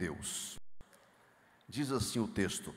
Deus. Diz assim o texto: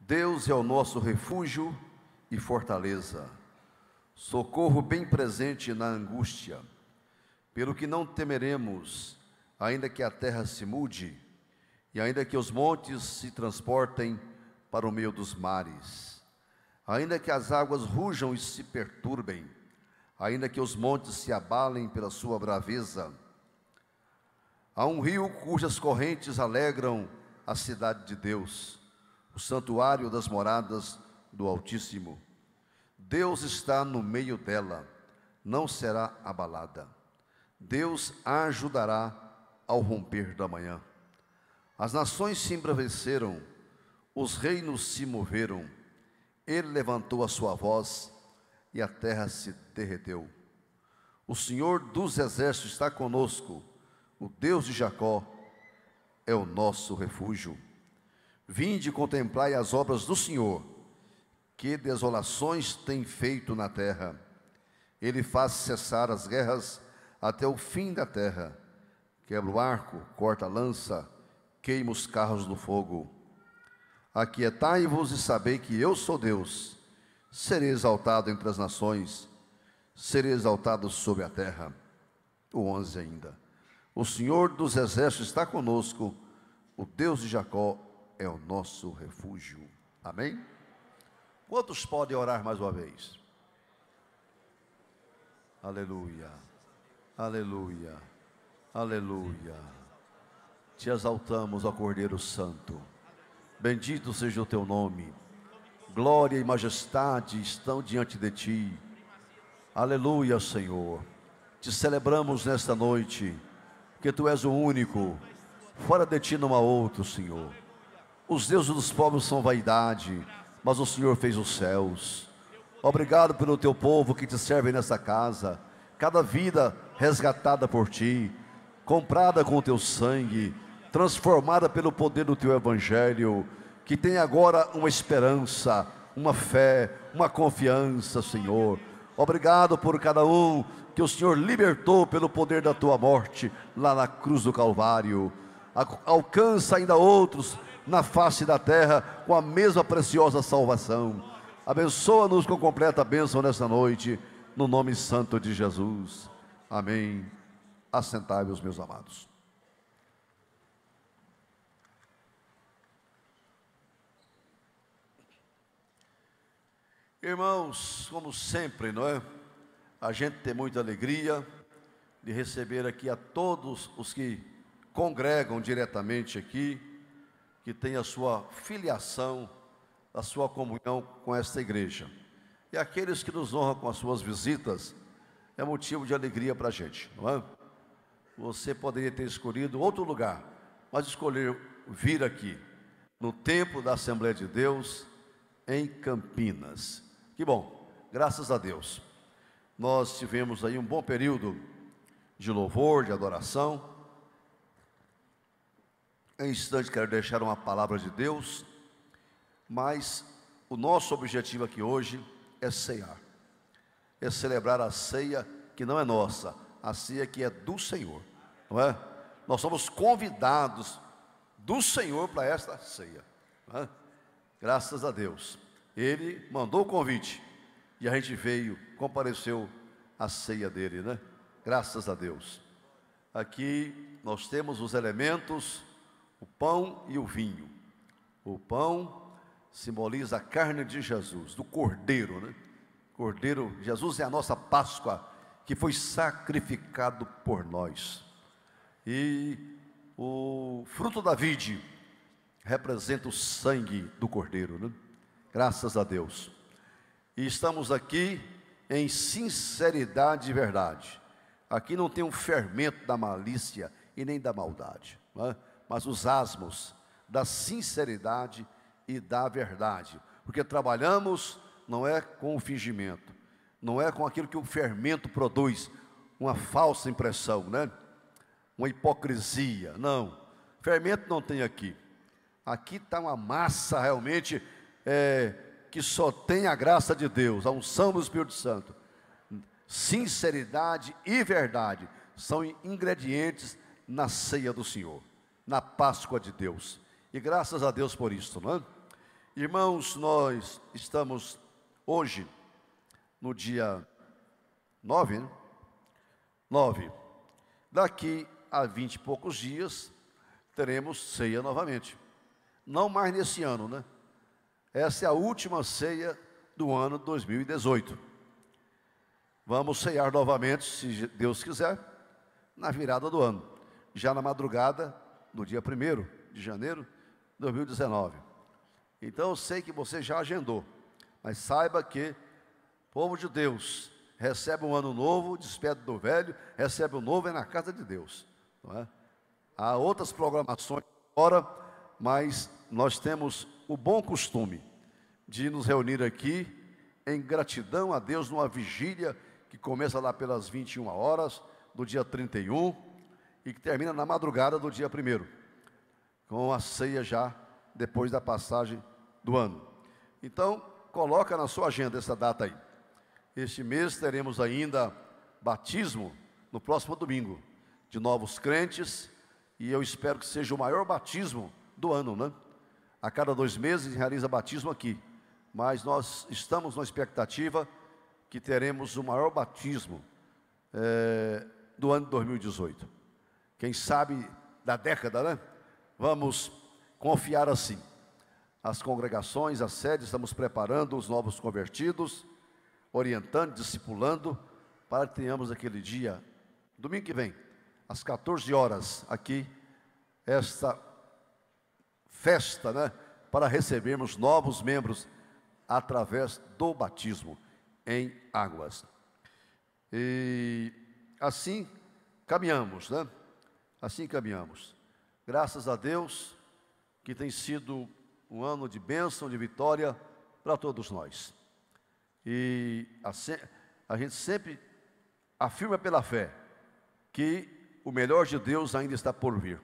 Deus é o nosso refúgio e fortaleza, socorro bem presente na angústia. Pelo que não temeremos, ainda que a terra se mude, e ainda que os montes se transportem para o meio dos mares, ainda que as águas rujam e se perturbem, ainda que os montes se abalem pela sua braveza, Há um rio cujas correntes alegram a cidade de Deus, o santuário das moradas do Altíssimo. Deus está no meio dela, não será abalada. Deus a ajudará ao romper da manhã. As nações se embraveceram, os reinos se moveram. Ele levantou a sua voz e a terra se derreteu. O Senhor dos exércitos está conosco o Deus de Jacó é o nosso refúgio. Vinde contemplai as obras do Senhor, que desolações tem feito na terra. Ele faz cessar as guerras até o fim da terra. Quebra o arco, corta a lança, queima os carros no fogo. Aquietai-vos e sabei que eu sou Deus. Serei exaltado entre as nações, serei exaltado sobre a terra. O 11 ainda. O Senhor dos exércitos está conosco, o Deus de Jacó é o nosso refúgio. Amém? Quantos podem orar mais uma vez? Aleluia, aleluia, aleluia. Te exaltamos, ó Cordeiro Santo. Bendito seja o teu nome. Glória e majestade estão diante de ti. Aleluia, Senhor. Te celebramos nesta noite porque tu és o único. Fora de ti não há outro, Senhor. Os deuses dos povos são vaidade, mas o Senhor fez os céus. Obrigado pelo teu povo que te serve nessa casa, cada vida resgatada por ti, comprada com o teu sangue, transformada pelo poder do teu evangelho, que tem agora uma esperança, uma fé, uma confiança, Senhor. Obrigado por cada um que o Senhor libertou pelo poder da tua morte lá na cruz do Calvário. Alcança ainda outros na face da terra com a mesma preciosa salvação. Abençoa-nos com completa bênção nesta noite, no nome santo de Jesus. Amém. Assentai, meus meus amados. Irmãos, como sempre, não é? a gente tem muita alegria de receber aqui a todos os que congregam diretamente aqui, que têm a sua filiação, a sua comunhão com esta igreja. E aqueles que nos honram com as suas visitas, é motivo de alegria para a gente, não é? Você poderia ter escolhido outro lugar, mas escolheu vir aqui, no templo da Assembleia de Deus, em Campinas. Que bom, graças a Deus. Nós tivemos aí um bom período de louvor, de adoração. Em instante quero deixar uma palavra de Deus, mas o nosso objetivo aqui hoje é ceiar. É celebrar a ceia que não é nossa, a ceia que é do Senhor, não é? Nós somos convidados do Senhor para esta ceia. É? Graças a Deus. Ele mandou o convite e a gente veio compareceu à ceia dele, né? Graças a Deus. Aqui nós temos os elementos, o pão e o vinho. O pão simboliza a carne de Jesus, do cordeiro, né? Cordeiro, Jesus é a nossa Páscoa que foi sacrificado por nós. E o fruto da vide representa o sangue do cordeiro, né? Graças a Deus. E estamos aqui em sinceridade e verdade. Aqui não tem um fermento da malícia e nem da maldade, é? mas os asmos da sinceridade e da verdade. Porque trabalhamos não é com o fingimento, não é com aquilo que o fermento produz, uma falsa impressão, né? Uma hipocrisia. Não. Fermento não tem aqui. Aqui está uma massa realmente. É, que só tem a graça de Deus, a unção do Espírito Santo. Sinceridade e verdade são ingredientes na ceia do Senhor, na Páscoa de Deus. E graças a Deus por isso, não é? Irmãos, nós estamos hoje no dia 9, né? 9. Daqui a vinte e poucos dias teremos ceia novamente. Não mais nesse ano, né? Essa é a última ceia do ano 2018. Vamos ceiar novamente, se Deus quiser, na virada do ano, já na madrugada do dia 1 de janeiro de 2019. Então eu sei que você já agendou, mas saiba que povo de Deus recebe um ano novo, despede do velho, recebe o um novo é na casa de Deus, não é? Há outras programações fora, mas nós temos o bom costume de nos reunir aqui em gratidão a Deus numa vigília que começa lá pelas 21 horas do dia 31 e que termina na madrugada do dia 1 com a ceia já depois da passagem do ano. Então, coloca na sua agenda essa data aí. Este mês teremos ainda batismo no próximo domingo de novos crentes e eu espero que seja o maior batismo do ano, né? a cada dois meses realiza batismo aqui, mas nós estamos na expectativa que teremos o maior batismo é, do ano de 2018. Quem sabe da década, né? Vamos confiar assim. As congregações, as sedes, estamos preparando os novos convertidos, orientando, discipulando, para que tenhamos aquele dia, domingo que vem, às 14 horas, aqui, esta festa, né? Para recebermos novos membros através do batismo em águas. E assim caminhamos, né? Assim caminhamos. Graças a Deus que tem sido um ano de bênção, de vitória para todos nós. E a, a gente sempre afirma pela fé que o melhor de Deus ainda está por vir.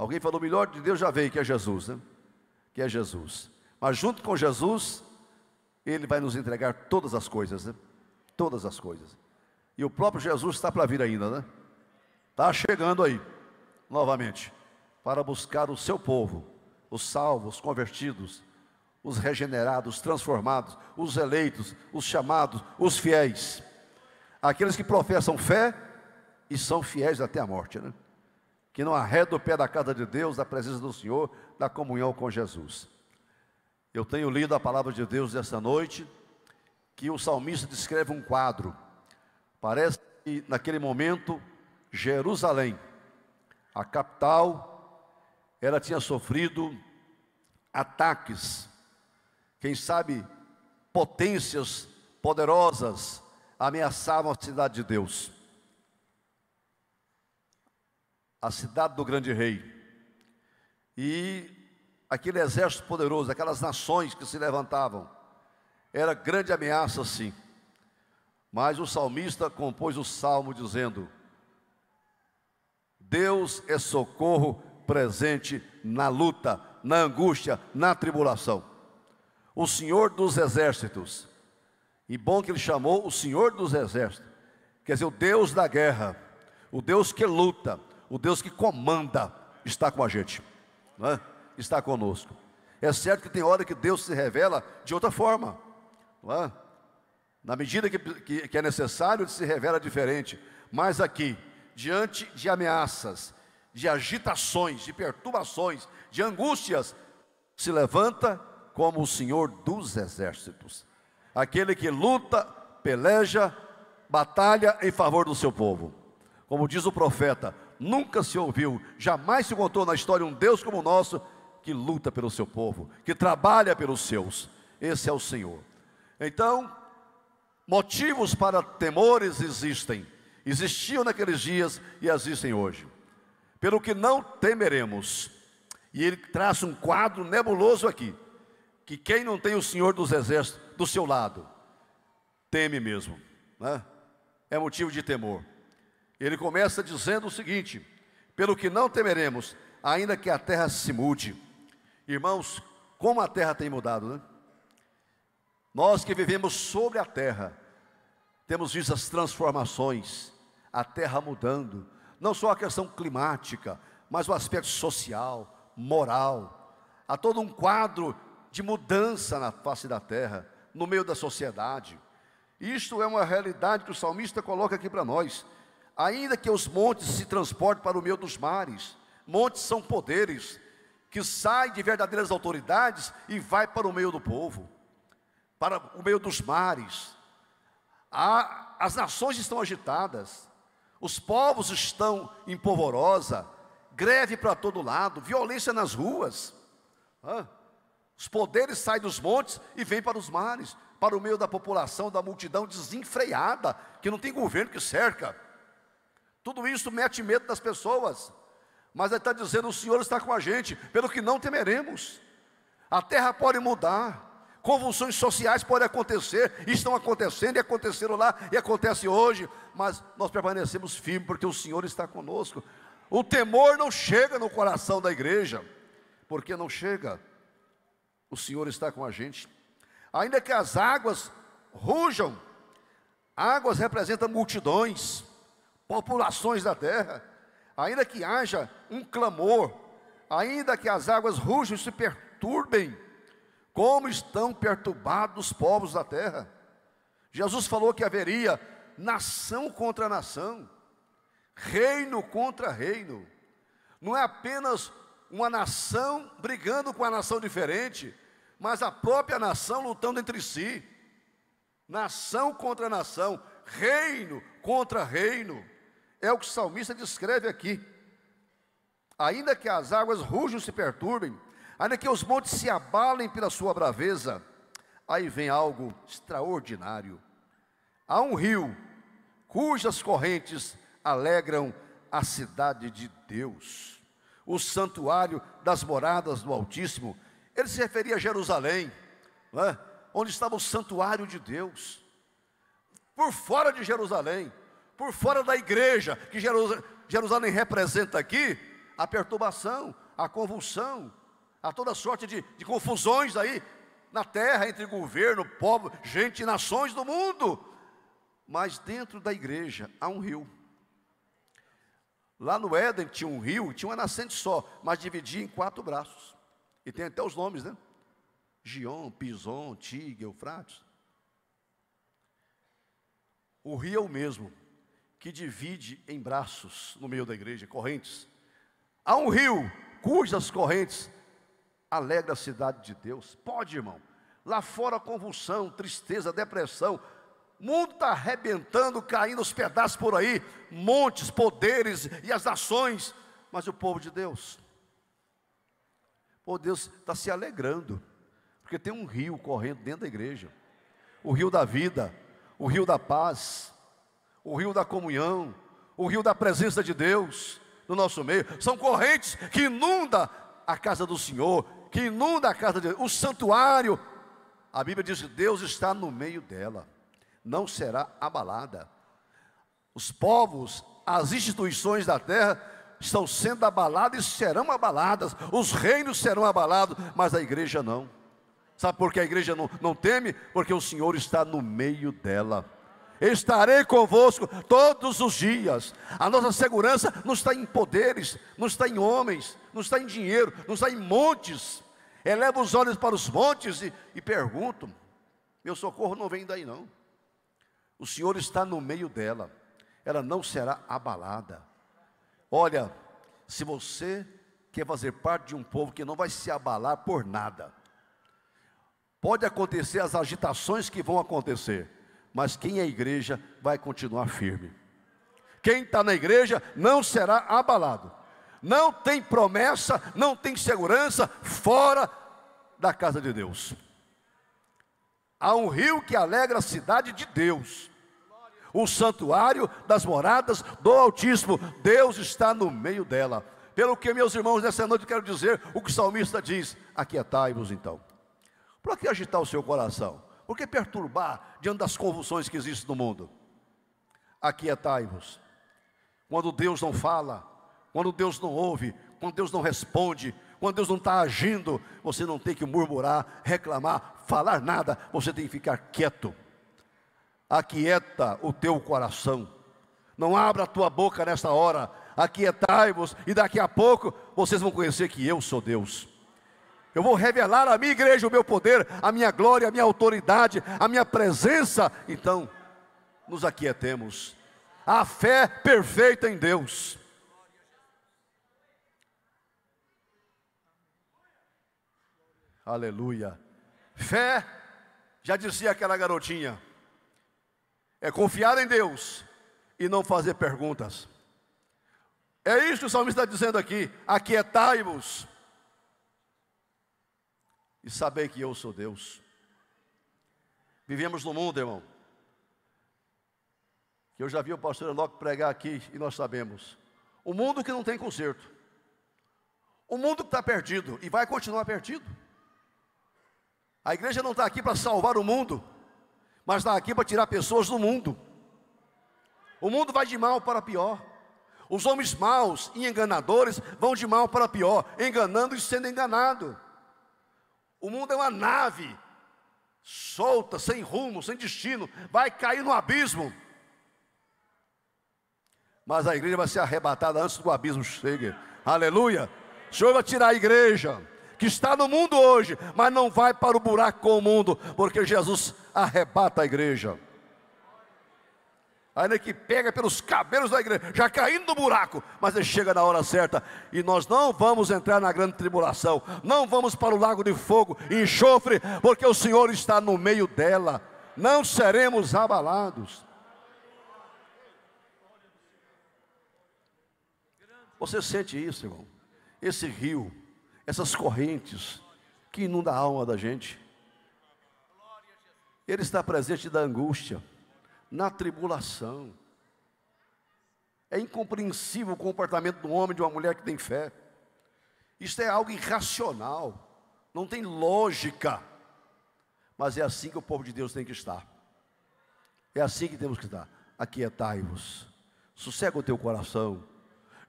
Alguém falou, o melhor de Deus já veio, que é Jesus, né? Que é Jesus. Mas junto com Jesus, Ele vai nos entregar todas as coisas, né? Todas as coisas. E o próprio Jesus está para vir ainda, né? Está chegando aí, novamente, para buscar o seu povo, os salvos, os convertidos, os regenerados, os transformados, os eleitos, os chamados, os fiéis. Aqueles que professam fé e são fiéis até a morte, né? que não arreda o pé da casa de Deus, da presença do Senhor, da comunhão com Jesus. Eu tenho lido a palavra de Deus esta noite, que o salmista descreve um quadro. Parece que naquele momento, Jerusalém, a capital, ela tinha sofrido ataques, quem sabe potências poderosas ameaçavam a cidade de Deus a cidade do grande rei. E aquele exército poderoso, aquelas nações que se levantavam, era grande ameaça, sim. Mas o salmista compôs o salmo dizendo: Deus é socorro presente na luta, na angústia, na tribulação. O Senhor dos exércitos. E bom que ele chamou o Senhor dos exércitos, quer dizer, o Deus da guerra, o Deus que luta, o Deus que comanda está com a gente, é? está conosco. É certo que tem hora que Deus se revela de outra forma, é? na medida que, que, que, é necessário, ele se revela diferente. Mas aqui, diante de ameaças, de agitações, de perturbações, de angústias, se levanta como o Senhor dos exércitos, aquele que luta, peleja, batalha em favor do seu povo. Como diz o profeta, Nunca se ouviu, jamais se contou na história um Deus como o nosso que luta pelo seu povo, que trabalha pelos seus. Esse é o Senhor. Então, motivos para temores existem, existiam naqueles dias e existem hoje. Pelo que não temeremos. E ele traça um quadro nebuloso aqui, que quem não tem o Senhor dos Exércitos do seu lado, teme mesmo, né? é motivo de temor. Ele começa dizendo o seguinte: pelo que não temeremos, ainda que a terra se mude. Irmãos, como a terra tem mudado, né? Nós que vivemos sobre a terra, temos visto as transformações, a terra mudando, não só a questão climática, mas o aspecto social, moral. Há todo um quadro de mudança na face da terra, no meio da sociedade. Isto é uma realidade que o salmista coloca aqui para nós. Ainda que os montes se transportem para o meio dos mares, montes são poderes que saem de verdadeiras autoridades e vai para o meio do povo, para o meio dos mares. as nações estão agitadas, os povos estão em polvorosa, greve para todo lado, violência nas ruas. os poderes saem dos montes e vêm para os mares, para o meio da população, da multidão desenfreada, que não tem governo que cerca. Tudo isso mete medo das pessoas. Mas ele está dizendo: o Senhor está com a gente, pelo que não temeremos. A terra pode mudar, convulsões sociais podem acontecer, estão acontecendo e aconteceram lá e acontece hoje, mas nós permanecemos firmes porque o Senhor está conosco. O temor não chega no coração da igreja, porque não chega. O Senhor está com a gente. Ainda que as águas rujam, águas representam multidões populações da terra, ainda que haja um clamor, ainda que as águas rujam e se perturbem, como estão perturbados os povos da terra. Jesus falou que haveria nação contra nação, reino contra reino. Não é apenas uma nação brigando com a nação diferente, mas a própria nação lutando entre si. Nação contra nação, reino contra reino é o que o salmista descreve aqui. Ainda que as águas rujam se perturbem, ainda que os montes se abalem pela sua braveza, aí vem algo extraordinário. Há um rio cujas correntes alegram a cidade de Deus, o santuário das moradas do Altíssimo. Ele se referia a Jerusalém, é? onde estava o santuário de Deus. Por fora de Jerusalém, por fora da igreja, que Jerusalém, representa aqui, a perturbação, a convulsão, a toda sorte de, de confusões aí na terra, entre governo, povo, gente, nações do mundo. Mas dentro da igreja há um rio. Lá no Éden tinha um rio, tinha uma nascente só, mas dividia em quatro braços. E tem até os nomes, né? Gion, Pison, Tigre, Eufrates. O rio é o mesmo, que divide em braços no meio da igreja, correntes. Há um rio cujas correntes alegra a cidade de Deus. Pode, irmão. Lá fora convulsão, tristeza, depressão. mundo está arrebentando, caindo os pedaços por aí, montes, poderes e as nações. Mas o povo de Deus, o Deus está se alegrando, porque tem um rio correndo dentro da igreja o rio da vida, o rio da paz, o rio da comunhão, o rio da presença de Deus no nosso meio. São correntes que inunda a casa do Senhor, que inunda a casa de Deus, o santuário. A Bíblia diz que Deus está no meio dela, não será abalada. Os povos, as instituições da terra estão sendo abaladas e serão abaladas, os reinos serão abalados, mas a igreja não. Sabe por que a igreja não, não teme? Porque o Senhor está no meio dela estarei convosco todos os dias. A nossa segurança não está em poderes, não está em homens, não está em dinheiro, não está em montes. Eleva os olhos para os montes e, e pergunto: meu socorro não vem daí, não. O Senhor está no meio dela, ela não será abalada. Olha, se você quer fazer parte de um povo que não vai se abalar por nada, pode acontecer as agitações que vão acontecer mas quem é igreja vai continuar firme. Quem está na igreja não será abalado. Não tem promessa, não tem segurança fora da casa de Deus. Há um rio que alegra a cidade de Deus, o santuário das moradas do Altíssimo. Deus está no meio dela. Pelo que, meus irmãos, nessa noite quero dizer o que o salmista diz: aquietai-vos então. Para que agitar o seu coração? Por que perturbar diante das convulsões que existem no mundo? Aquietai-vos. Quando Deus não fala, quando Deus não ouve, quando Deus não responde, quando Deus não está agindo, você não tem que murmurar, reclamar, falar nada, você tem que ficar quieto. Aquieta o teu coração, não abra a tua boca nesta hora, aquietai-vos, e daqui a pouco vocês vão conhecer que eu sou Deus. Eu vou revelar à minha igreja o meu poder, a minha glória, a minha autoridade, a minha presença. Então, nos aquietemos. A fé perfeita em Deus. Aleluia. Fé, já dizia aquela garotinha, é confiar em Deus e não fazer perguntas. É isso que o salmista está dizendo aqui: aquietai-vos e saber que eu sou Deus. Vivemos no mundo, irmão. Que eu já vi o pastor Enoch pregar aqui e nós sabemos. O mundo que não tem conserto. O mundo que está perdido e vai continuar perdido. A igreja não está aqui para salvar o mundo, mas está aqui para tirar pessoas do mundo. O mundo vai de mal para pior. Os homens maus e enganadores vão de mal para pior, enganando e sendo enganado. O mundo é uma nave solta, sem rumo, sem destino, vai cair no abismo. Mas a igreja vai ser arrebatada antes do abismo chegue. Aleluia. O Senhor vai tirar a igreja que está no mundo hoje, mas não vai para o buraco com o mundo, porque Jesus arrebata a igreja ainda que pega pelos cabelos da igreja, já caindo no buraco, mas ele chega na hora certa, e nós não vamos entrar na grande tribulação, não vamos para o lago de fogo e enxofre, porque o Senhor está no meio dela, não seremos abalados. Você sente isso, irmão? Esse rio, essas correntes que inunda a alma da gente. Ele está presente da angústia na tribulação. É incompreensível o comportamento do homem de uma mulher que tem fé. Isto é algo irracional, não tem lógica. Mas é assim que o povo de Deus tem que estar. É assim que temos que estar. Aquietai-vos. Sossega o teu coração.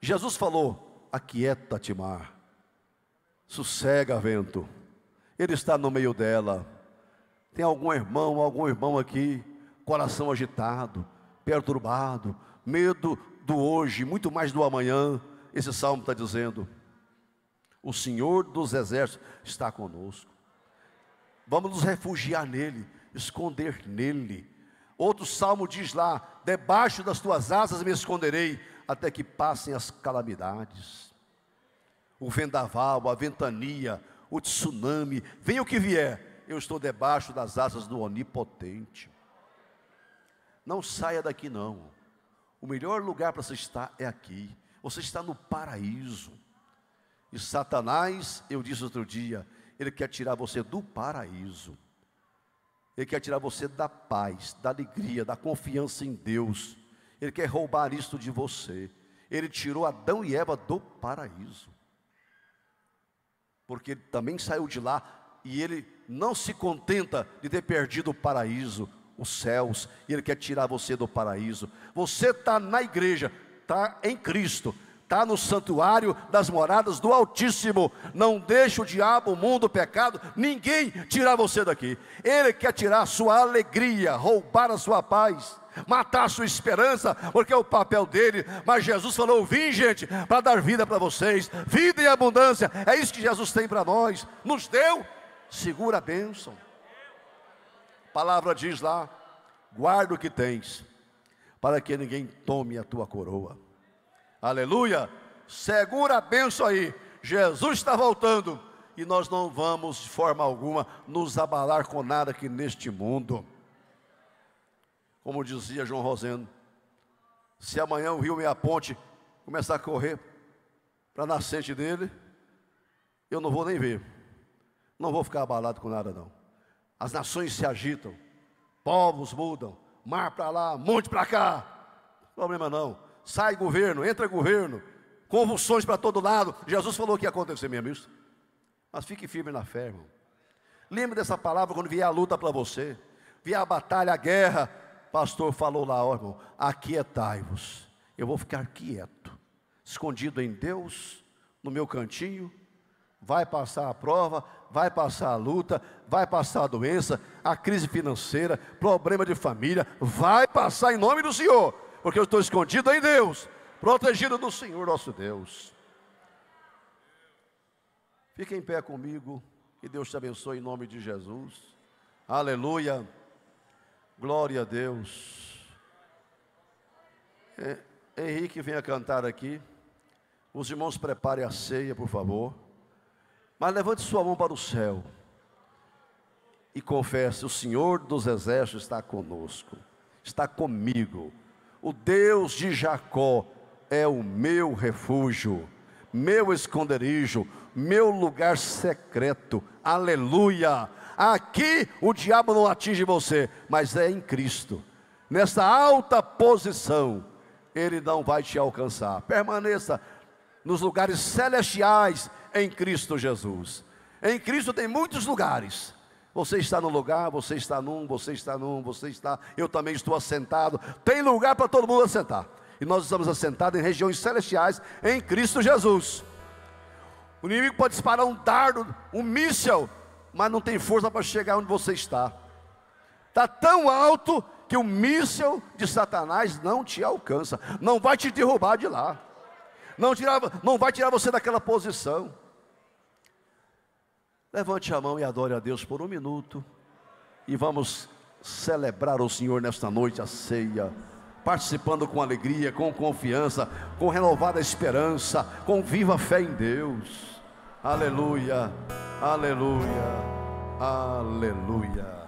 Jesus falou: Aquieta-te, mar. Sossega, vento. Ele está no meio dela. Tem algum irmão, algum irmão aqui coração agitado, perturbado, medo do hoje, muito mais do amanhã. Esse salmo está dizendo: O Senhor dos Exércitos está conosco. Vamos nos refugiar nele, esconder nele. Outro salmo diz lá: Debaixo das tuas asas me esconderei, até que passem as calamidades. O vendaval, a ventania, o tsunami, venha o que vier, eu estou debaixo das asas do Onipotente. Não saia daqui, não. O melhor lugar para você estar é aqui. Você está no paraíso. E Satanás, eu disse outro dia, ele quer tirar você do paraíso. Ele quer tirar você da paz, da alegria, da confiança em Deus. Ele quer roubar isto de você. Ele tirou Adão e Eva do paraíso. Porque ele também saiu de lá e ele não se contenta de ter perdido o paraíso os céus, e Ele quer tirar você do paraíso. Você está na igreja, está em Cristo, está no santuário das moradas do Altíssimo. Não deixe o diabo, o mundo, o pecado, ninguém tirar você daqui. Ele quer tirar a sua alegria, roubar a sua paz. Matar a sua esperança, porque é o papel dele. Mas Jesus falou: Vim, gente, para dar vida para vocês, vida e abundância. É isso que Jesus tem para nós. Nos deu, segura a bênção palavra diz lá: guarda o que tens, para que ninguém tome a tua coroa. Aleluia! Segura a benção aí. Jesus está voltando e nós não vamos, de forma alguma, nos abalar com nada aqui neste mundo. Como dizia João Rosendo, se amanhã o rio Meia Ponte começar a correr para a nascente dele, eu não vou nem ver. Não vou ficar abalado com nada, não as nações se agitam, povos mudam, mar para lá, monte para cá. Problema não. Sai governo, entra governo, convulsões para todo lado. Jesus falou que ia acontecer mesmo isso. Mas fique firme na fé, irmão. Lembre dessa palavra quando vier a luta para você, vier a batalha, a guerra. Pastor falou lá, ó irmão, aquietai-vos. Eu vou ficar quieto, escondido em Deus, no meu cantinho, vai passar a prova, vai passar a luta, vai passar a doença, a crise financeira, problema de família, vai passar em nome do Senhor, porque eu estou escondido em Deus, protegido do Senhor nosso Deus. Fique em pé comigo, que Deus te abençoe em nome de Jesus. Aleluia, glória a Deus. É, Henrique, venha cantar aqui. Os irmãos preparem a ceia, por favor. Mas levante sua mão para o céu e confesse: O Senhor dos Exércitos está conosco, está comigo. O Deus de Jacó é o meu refúgio, meu esconderijo, meu lugar secreto. Aleluia! Aqui o diabo não atinge você, mas é em Cristo. Nessa alta posição, ele não vai te alcançar. Permaneça nos lugares celestiais em Cristo Jesus. Em Cristo tem muitos lugares. Você está no lugar, você está num, você está num, você está, eu também estou assentado. Tem lugar para todo mundo assentar. E nós estamos assentados em regiões celestiais em Cristo Jesus. O inimigo pode disparar um dardo, um míssil, mas não tem força para chegar onde você está. Está tão alto que o míssil de Satanás não te alcança, não vai te derrubar de lá, não, tirar, não vai tirar você daquela posição. Levante a mão e adore a Deus por um minuto. E vamos celebrar o Senhor nesta noite a ceia. Participando com alegria, com confiança, com renovada esperança, com viva fé em Deus. Aleluia, aleluia, aleluia.